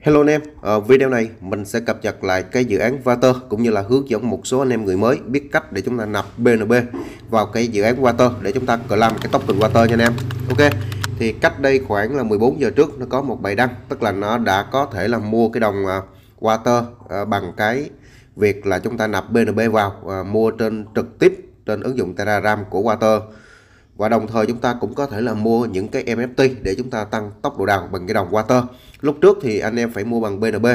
Hello anh em, ở ờ, video này mình sẽ cập nhật lại cái dự án Water cũng như là hướng dẫn một số anh em người mới biết cách để chúng ta nạp BNB vào cái dự án Water để chúng ta làm cái token Water nha anh em. Ok. Thì cách đây khoảng là 14 giờ trước nó có một bài đăng, tức là nó đã có thể là mua cái đồng ờ, Water ờ, bằng cái việc là chúng ta nạp BNB vào uh, mua trên trực tiếp trên ứng dụng Telegram của Water và đồng thời chúng ta cũng có thể là mua những cái MFT để chúng ta tăng tốc độ đào bằng cái đồng Water lúc trước thì anh em phải mua bằng BNB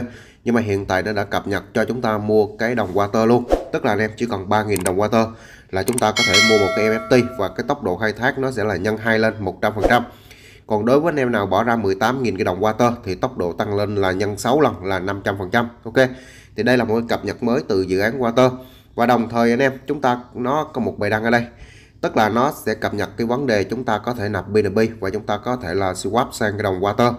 nhưng mà hiện tại nó đã cập nhật cho chúng ta mua cái đồng water luôn tức là anh em chỉ cần 3.000 đồng water là chúng ta có thể mua một cái MFT và cái tốc độ khai thác nó sẽ là nhân 2 lên 100% còn đối với anh em nào bỏ ra 18.000 cái đồng water thì tốc độ tăng lên là nhân 6 lần là 500% ok thì đây là một cái cập nhật mới từ dự án water và đồng thời anh em chúng ta nó có một bài đăng ở đây tức là nó sẽ cập nhật cái vấn đề chúng ta có thể nạp BNB và chúng ta có thể là swap sang cái đồng water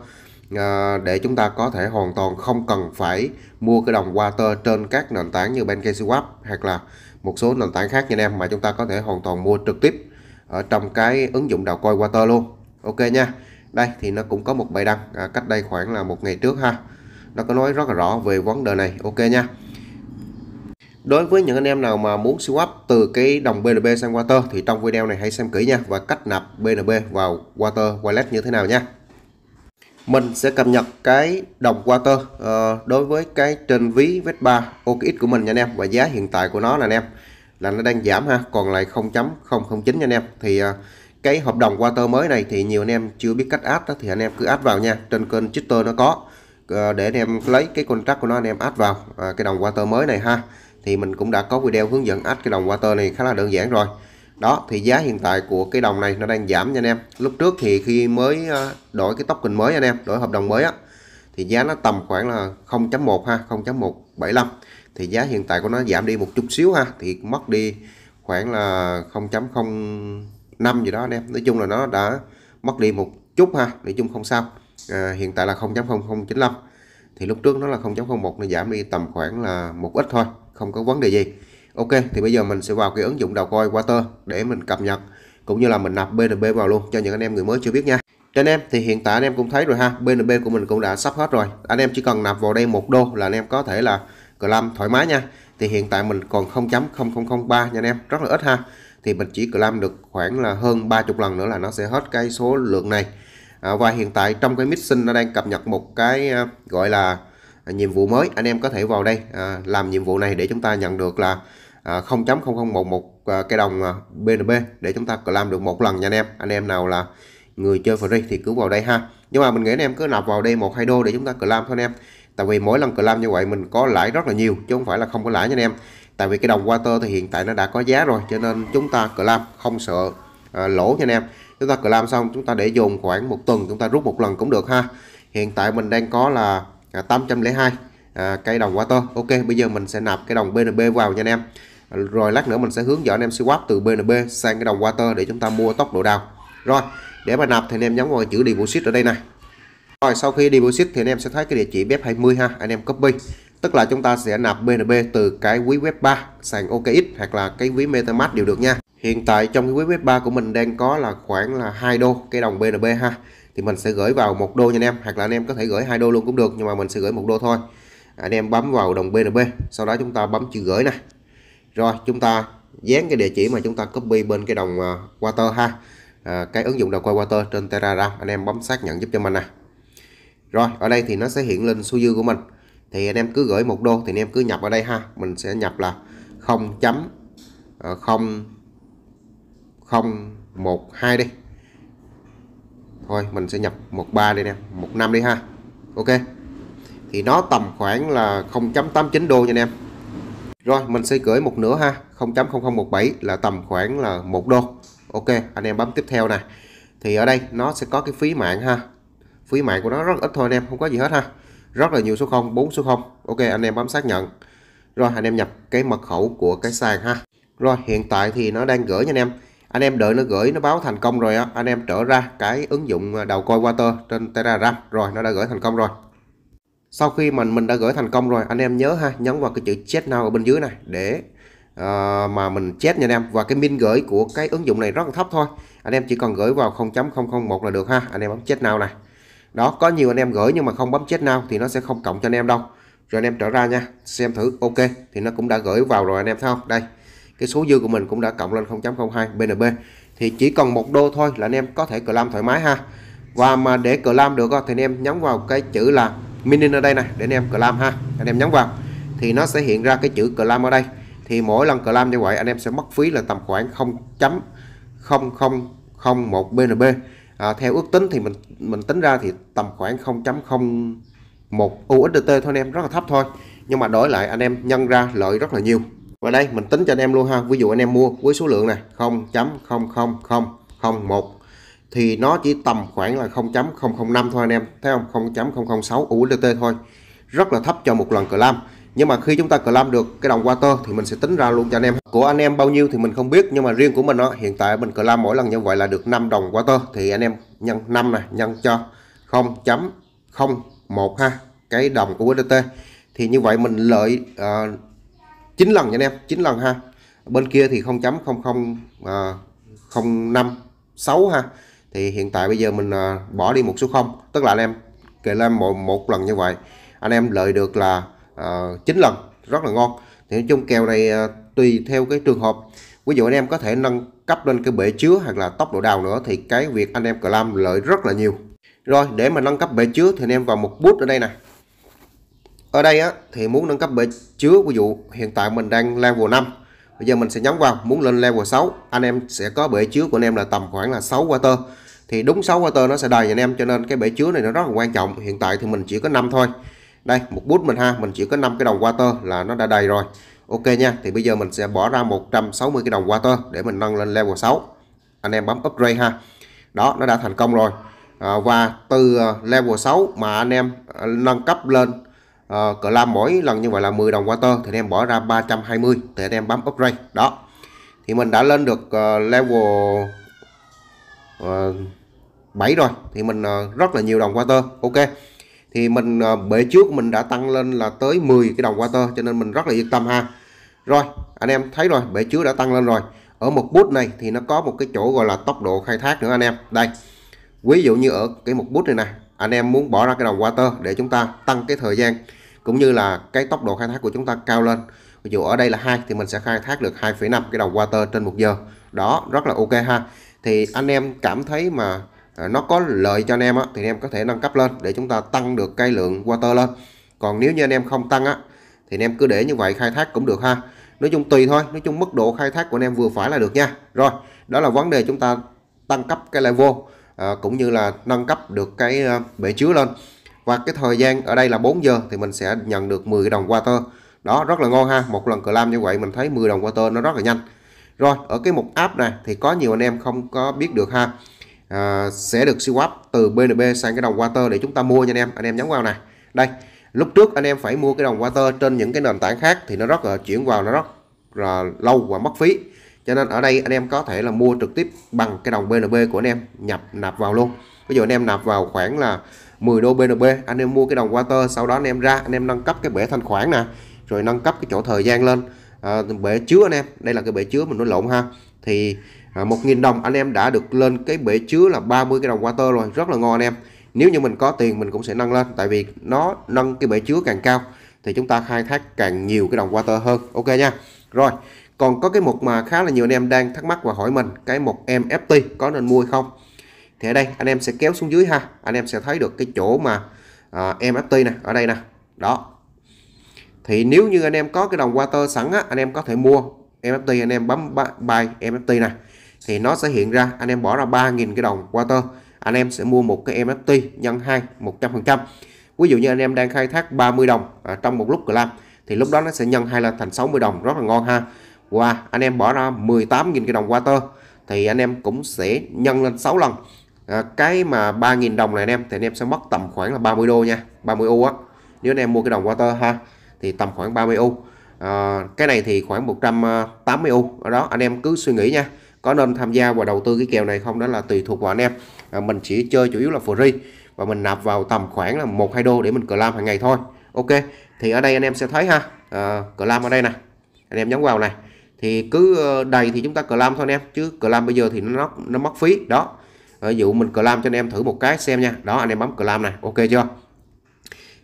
À, để chúng ta có thể hoàn toàn không cần phải mua cái đồng water trên các nền tảng như BancaseWap hoặc là một số nền tảng khác nha anh em mà chúng ta có thể hoàn toàn mua trực tiếp ở trong cái ứng dụng đào coi water luôn ok nha đây thì nó cũng có một bài đăng à, cách đây khoảng là một ngày trước ha nó có nói rất là rõ về vấn đề này ok nha Đối với những anh em nào mà muốn swap từ cái đồng BNB sang Water thì trong video này hãy xem kỹ nha và cách nạp BNB vào Water Wallet như thế nào nha mình sẽ cập nhật cái đồng water uh, ờ, đối với cái trên ví VET3 OKX của mình nha anh em và giá hiện tại của nó là anh em là nó đang giảm ha còn lại 0.009 nha anh em thì uh, cái hợp đồng water mới này thì nhiều anh em chưa biết cách áp đó, thì anh em cứ áp vào nha trên kênh Twitter nó có ờ, để anh em lấy cái contract của nó anh em áp vào uh, cái đồng water mới này ha thì mình cũng đã có video hướng dẫn áp cái đồng water này khá là đơn giản rồi đó thì giá hiện tại của cái đồng này nó đang giảm nha anh em lúc trước thì khi mới ờ, đổi cái token mới anh em đổi hợp đồng mới á thì giá nó tầm khoảng là 0.1 ha 0.175 thì giá hiện tại của nó giảm đi một chút xíu ha thì mất đi khoảng là 0.05 gì đó anh em nói chung là nó đã mất đi một chút ha nói chung không sao à, hiện tại là 0.0095 thì lúc trước nó là 0.01 nó giảm đi tầm khoảng là một ít thôi không có vấn đề gì Ok thì bây giờ mình sẽ vào cái ứng dụng đầu coi Water để mình cập nhật cũng như là mình nạp BNB vào luôn cho những anh em người mới chưa biết nha cho anh em thì hiện tại anh em cũng thấy rồi ha BNB của mình cũng đã sắp hết rồi anh em chỉ cần nạp vào đây một đô là anh em có thể là claim thoải mái nha thì hiện tại mình còn 0.0003 nha anh em rất là ít ha thì mình chỉ claim được khoảng là hơn 30 lần nữa là nó sẽ hết cái số lượng này à, và hiện tại trong cái mixin nó đang cập nhật một cái à, gọi là à, nhiệm vụ mới anh em có thể vào đây à, làm nhiệm vụ này để chúng ta nhận được là 0.0011 à, cây à, đồng BNB à, để chúng ta làm được một lần nha anh em anh em nào là người chơi free thì cứ vào đây ha nhưng mà mình nghĩ anh em cứ nạp vào đây một hai đô để chúng ta làm thôi anh em tại vì mỗi lần làm như vậy mình có lãi rất là nhiều chứ không phải là không có lãi nha anh em tại vì cái đồng water thì hiện tại nó đã có giá rồi cho nên chúng ta làm không sợ à, lỗ nha anh em chúng ta làm xong chúng ta để dùng khoảng một tuần chúng ta rút một lần cũng được ha hiện tại mình đang có là 802 à, cây đồng water ok bây giờ mình sẽ nạp cái đồng BNB vào nha anh em rồi lát nữa mình sẽ hướng dẫn anh em swap từ BNB sang cái đồng water để chúng ta mua tốc độ đào rồi để mà nạp thì anh em nhấn vào chữ deposit ở đây này rồi sau khi deposit thì anh em sẽ thấy cái địa chỉ web 20 ha anh em copy tức là chúng ta sẽ nạp BNB từ cái quý web 3 sàn OKX hoặc là cái quý MetaMask đều được nha hiện tại trong cái quý web 3 của mình đang có là khoảng là 2 đô cái đồng BNB ha thì mình sẽ gửi vào một đô nha anh em hoặc là anh em có thể gửi hai đô luôn cũng được nhưng mà mình sẽ gửi một đô thôi anh em bấm vào đồng BNB sau đó chúng ta bấm chữ gửi này rồi chúng ta dán cái địa chỉ mà chúng ta copy bên cái đồng à, water ha à, cái ứng dụng đầu quay water trên Telegram anh em bấm xác nhận giúp cho mình nè rồi ở đây thì nó sẽ hiện lên số dư của mình thì anh em cứ gửi một đô thì anh em cứ nhập ở đây ha mình sẽ nhập là 0 chấm 0 0 1 2 đi thôi mình sẽ nhập 13 đi nè 15 đi ha Ok thì nó tầm khoảng là 0.89 đô nha anh em rồi mình sẽ gửi một nửa ha 0.0017 là tầm khoảng là 1 đô Ok anh em bấm tiếp theo nè Thì ở đây nó sẽ có cái phí mạng ha Phí mạng của nó rất ít thôi anh em không có gì hết ha Rất là nhiều số 0 4 số 0 Ok anh em bấm xác nhận Rồi anh em nhập cái mật khẩu của cái sàn ha Rồi hiện tại thì nó đang gửi nha anh em anh em đợi nó gửi nó báo thành công rồi á anh em trở ra cái ứng dụng đầu coi water trên telegram rồi nó đã gửi thành công rồi sau khi mà mình đã gửi thành công rồi anh em nhớ ha nhấn vào cái chữ chat now ở bên dưới này để uh, mà mình chat nha anh em và cái min gửi của cái ứng dụng này rất là thấp thôi anh em chỉ cần gửi vào 0.001 là được ha anh em bấm chat now này đó có nhiều anh em gửi nhưng mà không bấm chat now thì nó sẽ không cộng cho anh em đâu rồi anh em trở ra nha xem thử ok thì nó cũng đã gửi vào rồi anh em thấy không đây cái số dư của mình cũng đã cộng lên 0.02 BNB thì chỉ còn một đô thôi là anh em có thể cờ lam thoải mái ha và mà để cờ lam được thì anh em nhấn vào cái chữ là minin ở đây này để anh em cờ lam ha anh em nhấn vào thì nó sẽ hiện ra cái chữ cờ lam ở đây thì mỗi lần cờ lam như vậy anh em sẽ mất phí là tầm khoảng 0.0001 BNB à, theo ước tính thì mình mình tính ra thì tầm khoảng 0.01 USDT thôi anh em rất là thấp thôi nhưng mà đổi lại anh em nhân ra lợi rất là nhiều và đây mình tính cho anh em luôn ha ví dụ anh em mua với số lượng này 0.00001 thì nó chỉ tầm khoảng là 0.005 thôi anh em thấy không 0.006 USDT thôi rất là thấp cho một lần cờ lam nhưng mà khi chúng ta cờ lam được cái đồng water thì mình sẽ tính ra luôn cho anh em của anh em bao nhiêu thì mình không biết nhưng mà riêng của mình đó hiện tại mình cờ lam mỗi lần như vậy là được 5 đồng water thì anh em nhân 5 này nhân cho 0.01 ha cái đồng USDT thì như vậy mình lợi uh, ờ, 9 lần nha anh em 9 lần ha bên kia thì 0.0005 6 ờ, ha thì hiện tại bây giờ mình à, bỏ đi một số 0 tức là anh em kể lên một, một lần như vậy anh em lợi được là uh, à, 9 lần rất là ngon thì nói chung kèo này uh, tùy theo cái trường hợp ví dụ anh em có thể nâng cấp lên cái bể chứa hoặc là tốc độ đào nữa thì cái việc anh em cờ lam lợi rất là nhiều rồi để mà nâng cấp bể chứa thì anh em vào một bút ở đây nè ở đây á, thì muốn nâng cấp bể chứa ví dụ hiện tại mình đang level 5 bây giờ mình sẽ nhắm vào muốn lên level 6 anh em sẽ có bể chứa của anh em là tầm khoảng là 6 water thì đúng 6 water nó sẽ đầy anh em cho nên cái bể chứa này nó rất là quan trọng hiện tại thì mình chỉ có 5 thôi đây một bút mình ha mình chỉ có 5 cái đồng water là nó đã đầy rồi ok nha thì bây giờ mình sẽ bỏ ra 160 cái đồng water để mình nâng lên level 6 anh em bấm upgrade ha đó nó đã thành công rồi à, và từ à, level 6 mà anh em à, nâng cấp lên à, ờ, cỡ làm mỗi lần như vậy là 10 đồng water thì anh em bỏ ra 320 thì anh em bấm upgrade đó thì mình đã lên được uh, level uh, ờ, 7 rồi thì mình uh, rất là nhiều đồng water ok thì mình uh, bể trước mình đã tăng lên là tới 10 cái đồng water cho nên mình rất là yên tâm ha rồi anh em thấy rồi bể trước đã tăng lên rồi ở một bút này thì nó có một cái chỗ gọi là tốc độ khai thác nữa anh em đây ví dụ như ở cái một bút này nè anh em muốn bỏ ra cái đồng water để chúng ta tăng cái thời gian cũng như là cái tốc độ khai thác của chúng ta cao lên ví dụ ở đây là hai thì mình sẽ khai thác được 2,5 cái đầu water trên một giờ đó rất là ok ha thì anh em cảm thấy mà à, nó có lợi cho anh em á, thì anh em có thể nâng cấp lên để chúng ta tăng được cái lượng water lên còn nếu như anh em không tăng á thì anh em cứ để như vậy khai thác cũng được ha nói chung tùy thôi nói chung mức độ khai thác của anh em vừa phải là được nha rồi đó là vấn đề chúng ta tăng cấp cái level à, cũng như là nâng cấp được cái à, bể chứa lên và cái thời gian ở đây là 4 giờ thì mình sẽ nhận được 10 đồng water đó rất là ngon ha một lần cờ lam như vậy mình thấy 10 đồng water nó rất là nhanh rồi ở cái mục app này thì có nhiều anh em không có biết được ha à, sẽ được swap từ BNB sang cái đồng water để chúng ta mua nha anh em anh em nhấn vào này đây lúc trước anh em phải mua cái đồng water trên những cái nền tảng khác thì nó rất là chuyển vào nó rất là lâu và mất phí cho nên ở đây anh em có thể là mua trực tiếp bằng cái đồng BNB của anh em nhập nạp vào luôn bây giờ anh em nạp vào khoảng là 10 đô BNB anh em mua cái đồng water sau đó anh em ra anh em nâng cấp cái bể thanh khoản nè rồi nâng cấp cái chỗ thời gian lên à, bể chứa anh em đây là cái bể chứa mình nói lộn ha thì à, 1.000 đồng anh em đã được lên cái bể chứa là 30 cái đồng water rồi rất là ngon anh em nếu như mình có tiền mình cũng sẽ nâng lên tại vì nó nâng cái bể chứa càng cao thì chúng ta khai thác càng nhiều cái đồng water hơn ok nha rồi còn có cái mục mà khá là nhiều anh em đang thắc mắc và hỏi mình cái mục MFT có nên mua không thì ở đây anh em sẽ kéo xuống dưới ha anh em sẽ thấy được cái chỗ mà à, MFT nè ở đây nè đó thì nếu như anh em có cái đồng water sẵn á, anh em có thể mua MFT anh em bấm buy MFT này thì nó sẽ hiện ra anh em bỏ ra 3.000 cái đồng water anh em sẽ mua một cái MFT nhân 2 100% ví dụ như anh em đang khai thác 30 đồng à, trong một lúc làm thì lúc đó nó sẽ nhân hai lần thành 60 đồng rất là ngon ha và anh em bỏ ra 18.000 cái đồng water thì anh em cũng sẽ nhân lên 6 lần à, cái mà 3.000 đồng này anh em thì anh em sẽ mất tầm khoảng là 30 đô nha 30 u á nếu anh em mua cái đồng water ha thì tầm khoảng 30 u à, cái này thì khoảng 180 u ở đó anh em cứ suy nghĩ nha có nên tham gia và đầu tư cái kèo này không đó là tùy thuộc vào anh em à, mình chỉ chơi chủ yếu là free và mình nạp vào tầm khoảng là 1 2 đô để mình cờ lam hàng ngày thôi ok thì ở đây anh em sẽ thấy ha à, cờ lam ở đây nè anh em nhấn vào này thì cứ ờ, đầy thì chúng ta cờ lam thôi anh em chứ cờ lam bây giờ thì nó nó mất phí đó Ờ, ví dụ mình làm cho anh em thử một cái xem nha đó anh em bấm làm này ok chưa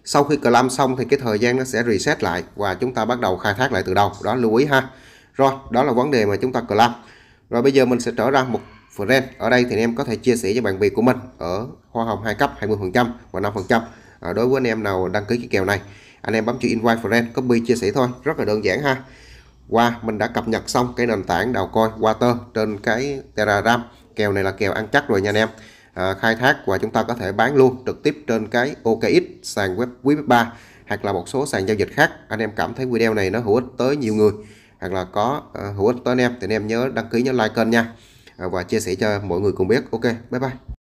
sau khi làm xong thì cái thời gian nó sẽ reset lại và chúng ta bắt đầu khai thác lại từ đầu đó lưu ý ha rồi đó là vấn đề mà chúng ta làm rồi bây giờ mình sẽ trở ra một friend ở đây thì anh em có thể chia sẻ cho bạn bè của mình ở hoa hồng hai cấp 20% và 5% trăm ờ, đối với anh em nào đăng ký cái kèo này anh em bấm chữ invite friend copy chia sẻ thôi rất là đơn giản ha qua wow, mình đã cập nhật xong cái nền tảng đào coi water trên cái terra Telegram kèo này là kèo ăn chắc rồi nha anh em à, khai thác và chúng ta có thể bán luôn trực tiếp trên cái OKX sàn web quý 3 hoặc là một số sàn giao dịch khác anh em cảm thấy video này nó hữu ích tới nhiều người hoặc là có uh, hữu ích tới anh em thì anh em nhớ đăng ký nhớ like kênh nha à, và chia sẻ cho mọi người cùng biết ok bye bye